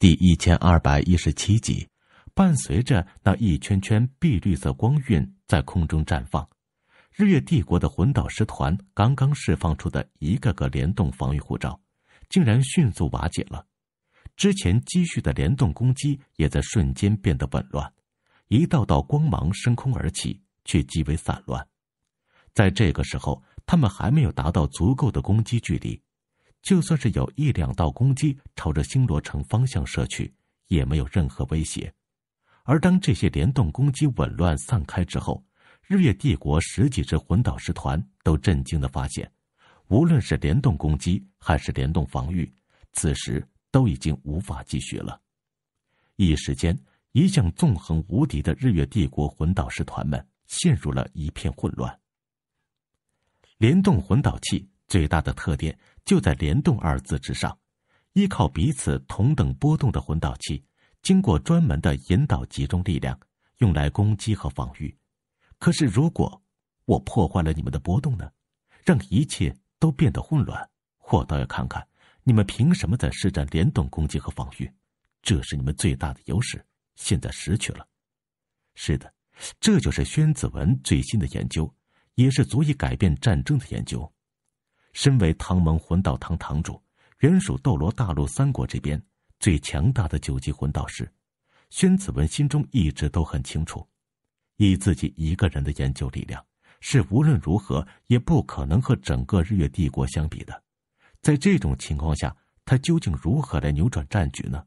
第一千二百一十七集，伴随着那一圈圈碧绿色光晕在空中绽放，日月帝国的魂导师团刚刚释放出的一个个联动防御护罩，竟然迅速瓦解了。之前积蓄的联动攻击也在瞬间变得紊乱，一道道光芒升空而起，却极为散乱。在这个时候，他们还没有达到足够的攻击距离。就算是有一两道攻击朝着星罗城方向射去，也没有任何威胁。而当这些联动攻击紊乱散开之后，日月帝国十几支魂导师团都震惊的发现，无论是联动攻击还是联动防御，此时都已经无法继续了。一时间，一向纵横无敌的日月帝国魂导师团们陷入了一片混乱。联动魂导器最大的特点。就在联动二字之上，依靠彼此同等波动的混导器，经过专门的引导集中力量，用来攻击和防御。可是，如果我破坏了你们的波动呢？让一切都变得混乱，我倒要看看你们凭什么在施展联动攻击和防御？这是你们最大的优势，现在失去了。是的，这就是宣子文最新的研究，也是足以改变战争的研究。身为唐门魂导堂堂主，原属斗罗大陆三国这边最强大的九级魂导师，宣子文心中一直都很清楚，以自己一个人的研究力量，是无论如何也不可能和整个日月帝国相比的。在这种情况下，他究竟如何来扭转战局呢？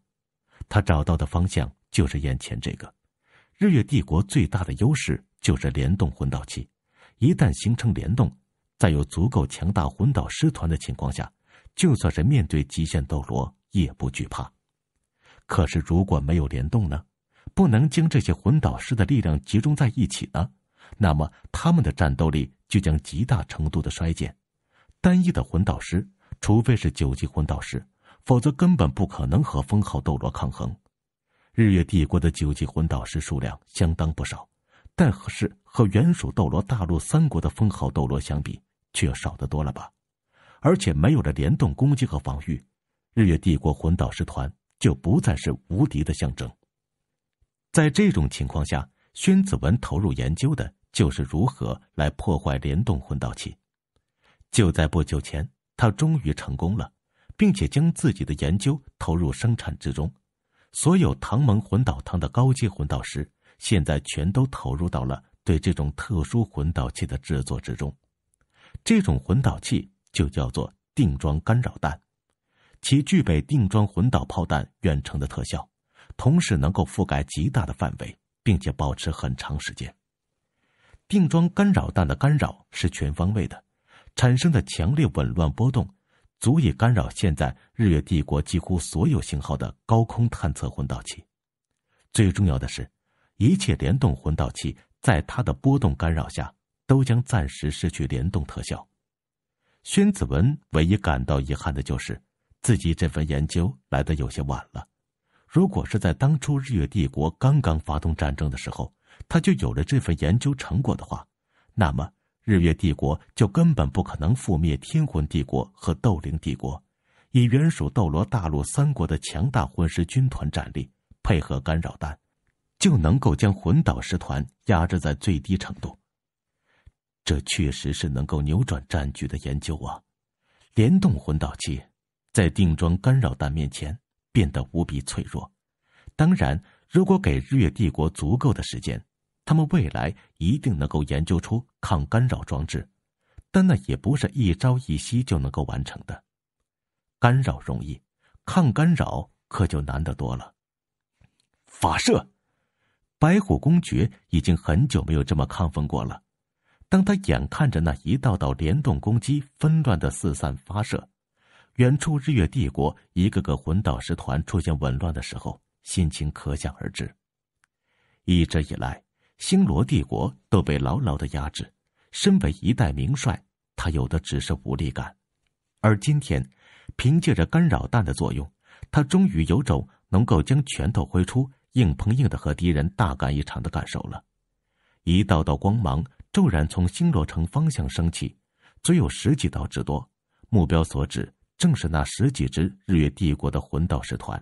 他找到的方向就是眼前这个。日月帝国最大的优势就是联动魂导器，一旦形成联动。在有足够强大魂导师团的情况下，就算是面对极限斗罗也不惧怕。可是如果没有联动呢？不能将这些魂导师的力量集中在一起呢？那么他们的战斗力就将极大程度的衰减。单一的魂导师，除非是九级魂导师，否则根本不可能和封号斗罗抗衡。日月帝国的九级魂导师数量相当不少，但是和原属斗罗大陆三国的封号斗罗相比，却要少得多了吧，而且没有了联动攻击和防御，日月帝国魂导师团就不再是无敌的象征。在这种情况下，宣子文投入研究的就是如何来破坏联动魂导器。就在不久前，他终于成功了，并且将自己的研究投入生产之中。所有唐门魂导堂的高级魂导师现在全都投入到了对这种特殊魂导器的制作之中。这种混导器就叫做定装干扰弹，其具备定装混导炮弹远程的特效，同时能够覆盖极大的范围，并且保持很长时间。定装干扰弹的干扰是全方位的，产生的强烈紊乱波动，足以干扰现在日月帝国几乎所有型号的高空探测混导器。最重要的是，一切联动混导器在它的波动干扰下。都将暂时失去联动特效。宣子文唯一感到遗憾的就是，自己这份研究来的有些晚了。如果是在当初日月帝国刚刚发动战争的时候，他就有了这份研究成果的话，那么日月帝国就根本不可能覆灭天魂帝国和斗灵帝国。以原属斗罗大陆三国的强大魂师军团战力，配合干扰弹，就能够将魂导师团压制在最低程度。这确实是能够扭转战局的研究啊！联动混导器在定装干扰弹面前变得无比脆弱。当然，如果给日月帝国足够的时间，他们未来一定能够研究出抗干扰装置。但那也不是一朝一夕就能够完成的。干扰容易，抗干扰可就难得多了。发射！白虎公爵已经很久没有这么亢奋过了。当他眼看着那一道道联动攻击纷乱的四散发射，远处日月帝国一个个魂导师团出现紊乱的时候，心情可想而知。一直以来，星罗帝国都被牢牢的压制，身为一代名帅，他有的只是无力感。而今天，凭借着干扰弹的作用，他终于有种能够将拳头挥出，硬碰硬的和敌人大干一场的感受了。一道道光芒。骤然从星罗城方向升起，只有十几道之多，目标所指正是那十几支日月帝国的魂导师团。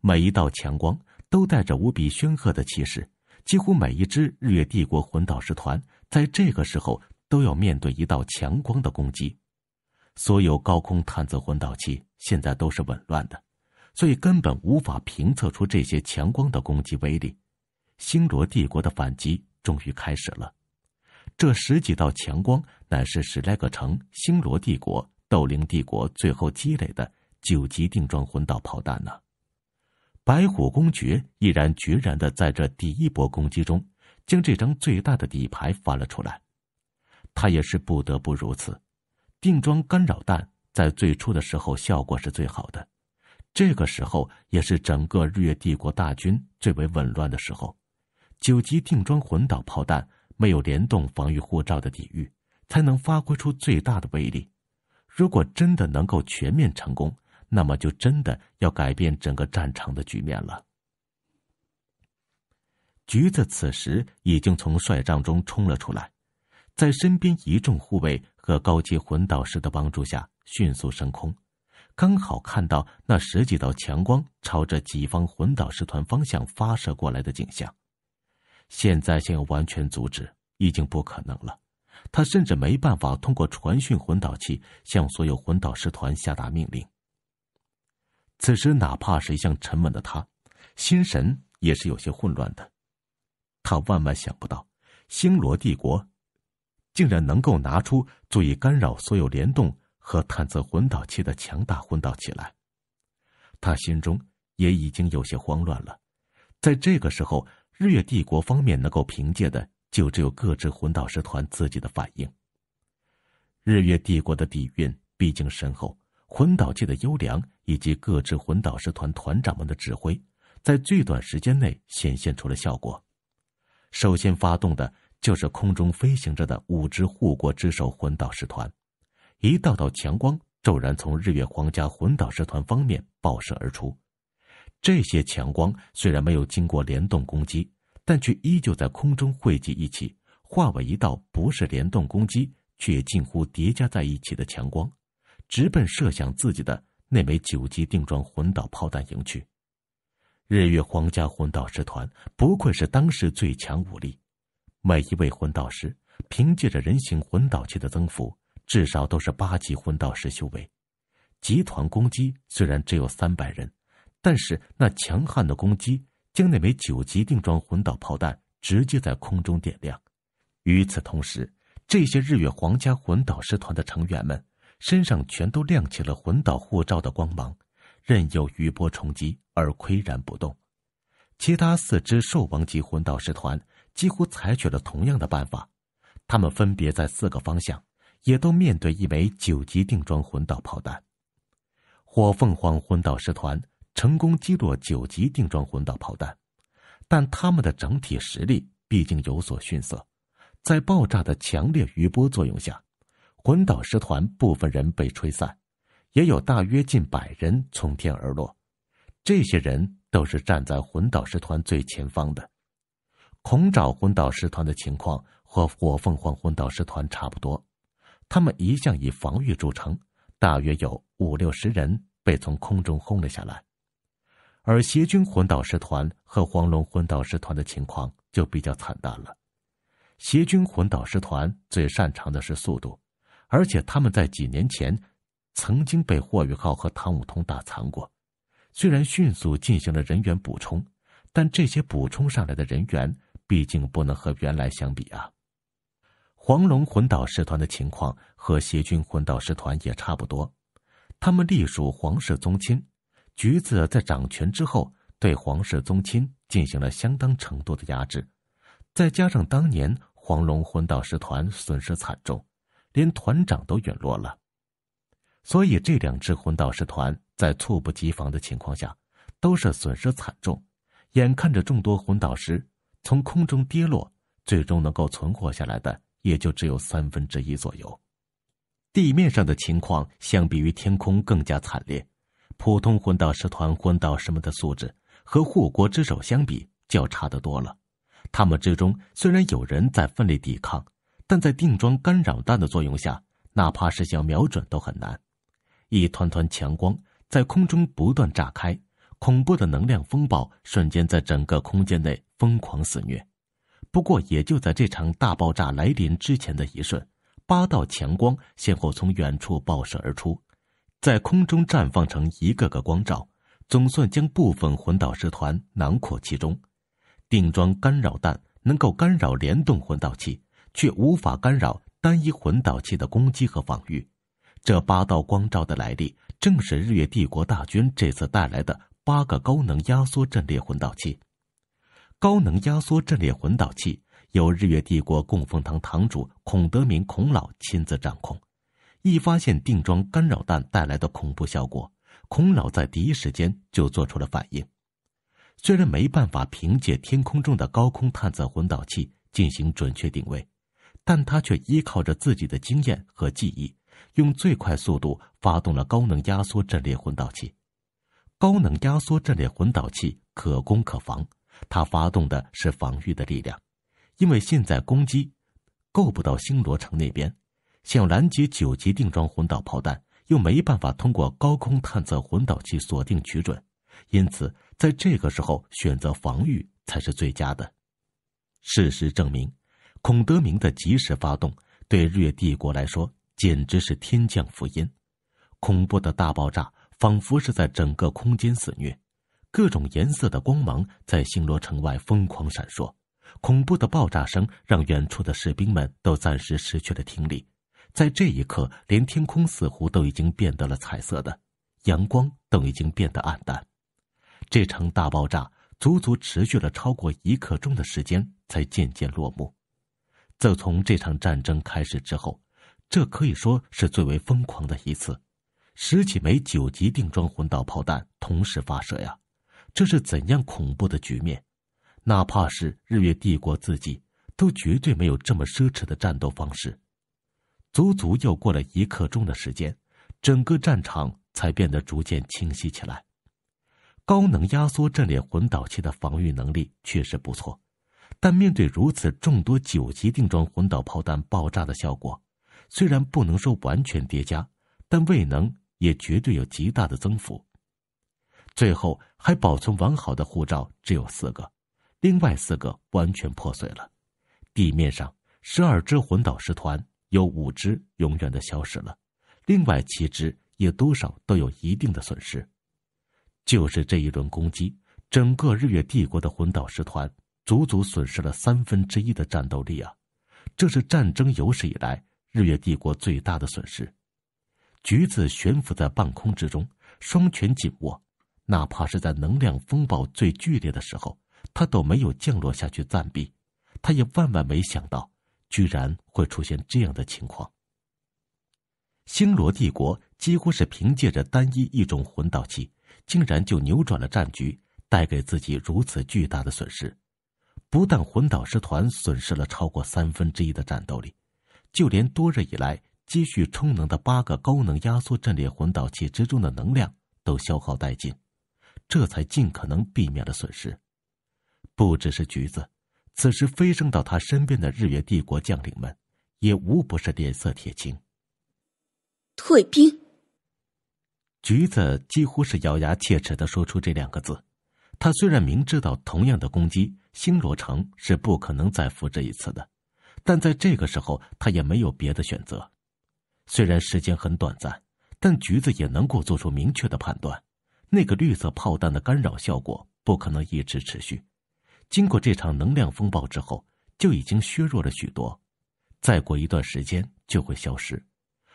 每一道强光都带着无比煊赫的气势，几乎每一支日月帝国魂导师团在这个时候都要面对一道强光的攻击。所有高空探测魂导器现在都是紊乱的，所以根本无法评测出这些强光的攻击威力。星罗帝国的反击终于开始了。这十几道强光，乃是史莱克城、星罗帝国、斗灵帝国最后积累的九级定装魂导炮弹呢。白虎公爵毅然决然的在这第一波攻击中，将这张最大的底牌翻了出来。他也是不得不如此。定装干扰弹在最初的时候效果是最好的，这个时候也是整个日月帝国大军最为紊乱的时候。九级定装魂导炮弹。没有联动防御护罩的抵御，才能发挥出最大的威力。如果真的能够全面成功，那么就真的要改变整个战场的局面了。橘子此时已经从帅帐中冲了出来，在身边一众护卫和高级魂导师的帮助下迅速升空，刚好看到那十几道强光朝着己方魂导师团方向发射过来的景象。现在想要完全阻止，已经不可能了。他甚至没办法通过传讯魂导器向所有魂导师团下达命令。此时，哪怕是一向沉稳的他，心神也是有些混乱的。他万万想不到，星罗帝国竟然能够拿出足以干扰所有联动和探测魂导器的强大魂导器来。他心中也已经有些慌乱了，在这个时候。日月帝国方面能够凭借的，就只有各支魂导师团自己的反应。日月帝国的底蕴毕竟深厚，魂导界的优良，以及各支魂导师团团长们的指挥，在最短时间内显现出了效果。首先发动的就是空中飞行着的五支护国之首魂导师团，一道道强光骤然从日月皇家魂导师团方面爆射而出。这些强光虽然没有经过联动攻击，但却依旧在空中汇集一起，化为一道不是联动攻击却近乎叠加在一起的强光，直奔设想自己的那枚九级定装魂导炮弹迎去。日月皇家魂导师团不愧是当时最强武力，每一位魂导师凭借着人形魂导器的增幅，至少都是八级魂导师修为。集团攻击虽然只有三百人。但是那强悍的攻击将那枚九级定装魂导炮弹直接在空中点亮。与此同时，这些日月皇家魂导师团的成员们身上全都亮起了魂导护罩的光芒，任由余波冲击而岿然不动。其他四支兽王级魂导师团几乎采取了同样的办法，他们分别在四个方向，也都面对一枚九级定装魂导炮弹。火凤凰魂导师团。成功击落九级定装魂导炮弹，但他们的整体实力毕竟有所逊色。在爆炸的强烈余波作用下，魂导师团部分人被吹散，也有大约近百人从天而落。这些人都是站在魂导师团最前方的。孔爪魂导师团的情况和火凤凰魂导师团差不多，他们一向以防御著称，大约有五六十人被从空中轰了下来。而协军魂导师团和黄龙魂导师团的情况就比较惨淡了。协军魂导师团最擅长的是速度，而且他们在几年前曾经被霍雨浩和唐舞桐打残过。虽然迅速进行了人员补充，但这些补充上来的人员毕竟不能和原来相比啊。黄龙魂导师团的情况和协军魂导师团也差不多，他们隶属皇室宗亲。橘子在掌权之后，对皇室宗亲进行了相当程度的压制，再加上当年黄龙魂导师团损失惨重，连团长都陨落了，所以这两支魂导师团在猝不及防的情况下，都是损失惨重，眼看着众多魂导师从空中跌落，最终能够存活下来的也就只有三分之一左右。地面上的情况相比于天空更加惨烈。普通混导师团混导师们的素质和护国之手相比较差得多了，他们之中虽然有人在奋力抵抗，但在定装干扰弹的作用下，哪怕是想瞄准都很难。一团团强光在空中不断炸开，恐怖的能量风暴瞬间在整个空间内疯狂肆虐。不过，也就在这场大爆炸来临之前的一瞬，八道强光先后从远处爆射而出。在空中绽放成一个个光照，总算将部分混导石团囊括其中。定装干扰弹能够干扰联动混导器，却无法干扰单一混导器的攻击和防御。这八道光照的来历，正是日月帝国大军这次带来的八个高能压缩阵列混导器。高能压缩阵列混导器由日月帝国供奉堂堂主孔德明（孔老）亲自掌控。一发现定装干扰弹带来的恐怖效果，孔老在第一时间就做出了反应。虽然没办法凭借天空中的高空探测混导器进行准确定位，但他却依靠着自己的经验和记忆，用最快速度发动了高能压缩阵列混导器。高能压缩阵列混导器可攻可防，它发动的是防御的力量，因为现在攻击够不到星罗城那边。想拦截九级定装魂导炮弹，又没办法通过高空探测魂导器锁定取准，因此在这个时候选择防御才是最佳的。事实证明，孔德明的及时发动对日月帝国来说简直是天降福音。恐怖的大爆炸仿佛是在整个空间肆虐，各种颜色的光芒在星罗城外疯狂闪烁，恐怖的爆炸声让远处的士兵们都暂时失去了听力。在这一刻，连天空似乎都已经变得了彩色的，阳光都已经变得暗淡。这场大爆炸足足持续了超过一刻钟的时间，才渐渐落幕。自从这场战争开始之后，这可以说是最为疯狂的一次。十几枚九级定装魂导炮弹同时发射呀，这是怎样恐怖的局面？哪怕是日月帝国自己，都绝对没有这么奢侈的战斗方式。足足又过了一刻钟的时间，整个战场才变得逐渐清晰起来。高能压缩阵列混导器的防御能力确实不错，但面对如此众多九级定装混导炮弹爆炸的效果，虽然不能说完全叠加，但未能也绝对有极大的增幅。最后还保存完好的护照只有四个，另外四个完全破碎了。地面上十二支混导师团。有五只永远的消失了，另外七只也多少都有一定的损失。就是这一轮攻击，整个日月帝国的魂导师团足足损失了三分之一的战斗力啊！这是战争有史以来日月帝国最大的损失。橘子悬浮在半空之中，双拳紧握，哪怕是在能量风暴最剧烈的时候，他都没有降落下去暂避。他也万万没想到。居然会出现这样的情况！星罗帝国几乎是凭借着单一一种魂导器，竟然就扭转了战局，带给自己如此巨大的损失。不但魂导师团损失了超过三分之一的战斗力，就连多日以来积蓄充能的八个高能压缩阵列魂导器之中的能量都消耗殆尽，这才尽可能避免了损失。不只是橘子。此时飞升到他身边的日月帝国将领们，也无不是脸色铁青。退兵！橘子几乎是咬牙切齿的说出这两个字。他虽然明知道同样的攻击星罗城是不可能再复这一次的，但在这个时候他也没有别的选择。虽然时间很短暂，但橘子也能够做出明确的判断：那个绿色炮弹的干扰效果不可能一直持续。经过这场能量风暴之后，就已经削弱了许多，再过一段时间就会消失。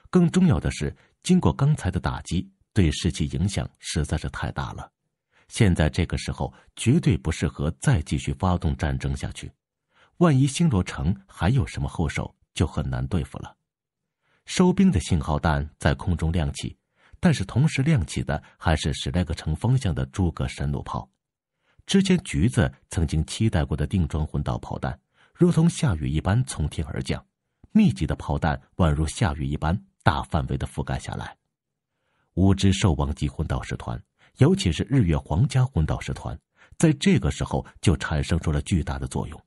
更重要的是，经过刚才的打击，对士气影响实在是太大了。现在这个时候，绝对不适合再继续发动战争下去。万一星罗城还有什么后手，就很难对付了。收兵的信号弹在空中亮起，但是同时亮起的还是史莱克城方向的诸葛神弩炮。之前橘子曾经期待过的定装魂导炮弹，如同下雨一般从天而降，密集的炮弹宛如下雨一般，大范围的覆盖下来。五支兽王级魂导师团，尤其是日月皇家魂导师团，在这个时候就产生出了巨大的作用。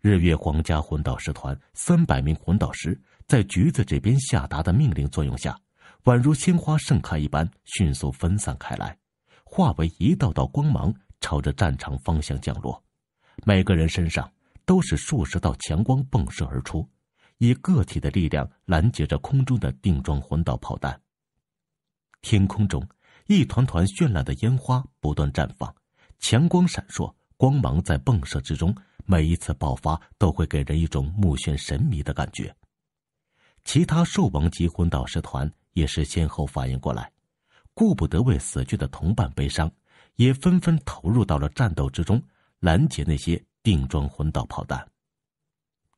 日月皇家魂导师团三百名魂导师，在橘子这边下达的命令作用下，宛如鲜花盛开一般，迅速分散开来，化为一道道光芒。朝着战场方向降落，每个人身上都是数十道强光迸射而出，以个体的力量拦截着空中的定装魂导炮弹。天空中，一团团绚烂的烟花不断绽放，强光闪烁，光芒在迸射之中，每一次爆发都会给人一种目眩神迷的感觉。其他兽王级魂导师团也是先后反应过来，顾不得为死去的同伴悲伤。也纷纷投入到了战斗之中，拦截那些定装魂导炮弹。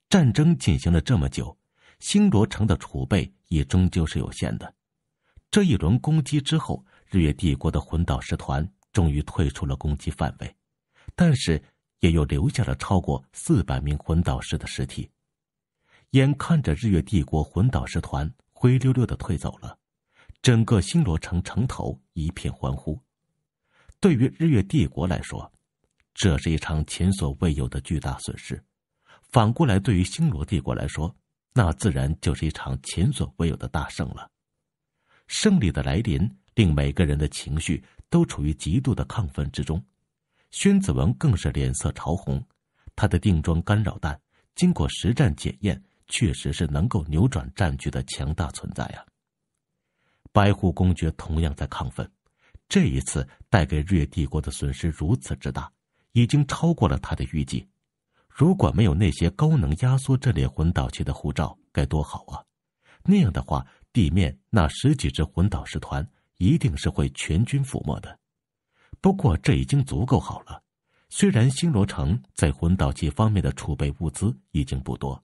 战争进行了这么久，星罗城的储备也终究是有限的。这一轮攻击之后，日月帝国的魂导师团终于退出了攻击范围，但是也又留下了超过四百名魂导师的尸体。眼看着日月帝国魂导师团灰溜溜的退走了，整个星罗城城头一片欢呼。对于日月帝国来说，这是一场前所未有的巨大损失；反过来，对于星罗帝国来说，那自然就是一场前所未有的大胜了。胜利的来临令每个人的情绪都处于极度的亢奋之中，宣子文更是脸色潮红。他的定装干扰弹经过实战检验，确实是能够扭转战局的强大存在啊！白虎公爵同样在亢奋。这一次带给日月帝国的损失如此之大，已经超过了他的预计。如果没有那些高能压缩这类魂导器的护照，该多好啊！那样的话，地面那十几支魂导师团一定是会全军覆没的。不过，这已经足够好了。虽然星罗城在魂导器方面的储备物资已经不多，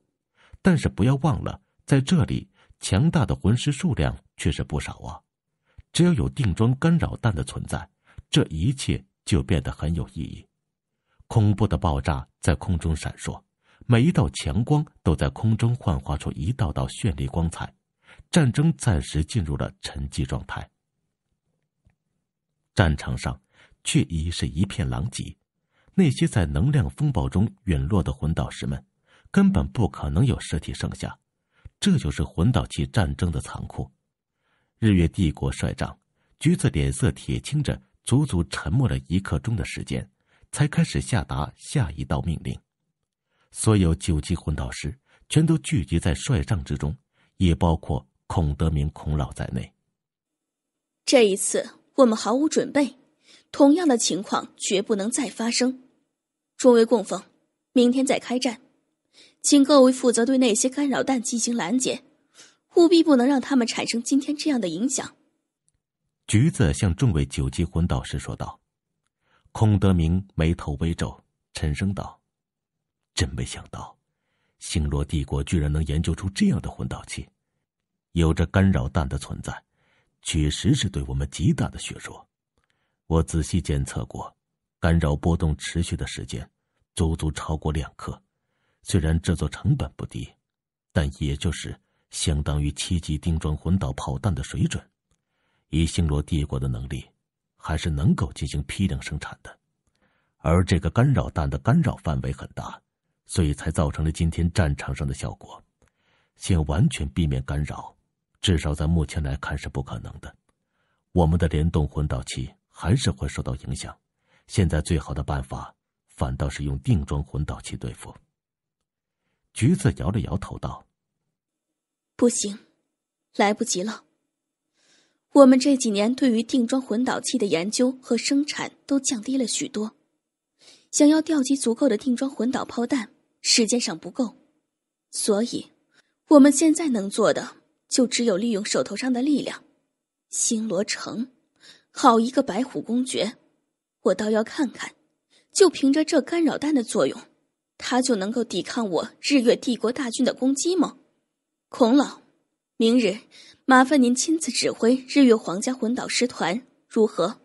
但是不要忘了，在这里强大的魂师数量却是不少啊。只要有定装干扰弹的存在，这一切就变得很有意义。恐怖的爆炸在空中闪烁，每一道强光都在空中幻化出一道道绚丽光彩。战争暂时进入了沉寂状态。战场上却已是一片狼藉，那些在能量风暴中陨落的魂导师们，根本不可能有尸体剩下。这就是魂导器战争的残酷。日月帝国帅帐，橘子脸色铁青着，足足沉默了一刻钟的时间，才开始下达下一道命令。所有九级魂导师全都聚集在帅帐之中，也包括孔德明、孔老在内。这一次我们毫无准备，同样的情况绝不能再发生。诸位供奉，明天再开战，请各位负责对那些干扰弹进行拦截。务必不能让他们产生今天这样的影响。橘子向众位九级魂导师说道。孔德明眉头微皱，沉声道：“真没想到，星罗帝国居然能研究出这样的魂导器，有着干扰弹的存在，确实是对我们极大的削弱。我仔细检测过，干扰波动持续的时间足足超过两刻。虽然制作成本不低，但也就是。”相当于七级定装魂导炮弹的水准，以星罗帝国的能力，还是能够进行批量生产的。而这个干扰弹的干扰范围很大，所以才造成了今天战场上的效果。想完全避免干扰，至少在目前来看是不可能的。我们的联动魂导器还是会受到影响。现在最好的办法，反倒是用定装魂导器对付。橘子摇了摇头道。不行，来不及了。我们这几年对于定装混导器的研究和生产都降低了许多，想要调集足够的定装混导炮弹，时间上不够。所以，我们现在能做的就只有利用手头上的力量。星罗城，好一个白虎公爵！我倒要看看，就凭着这干扰弹的作用，他就能够抵抗我日月帝国大军的攻击吗？孔老，明日麻烦您亲自指挥日月皇家魂导师团，如何？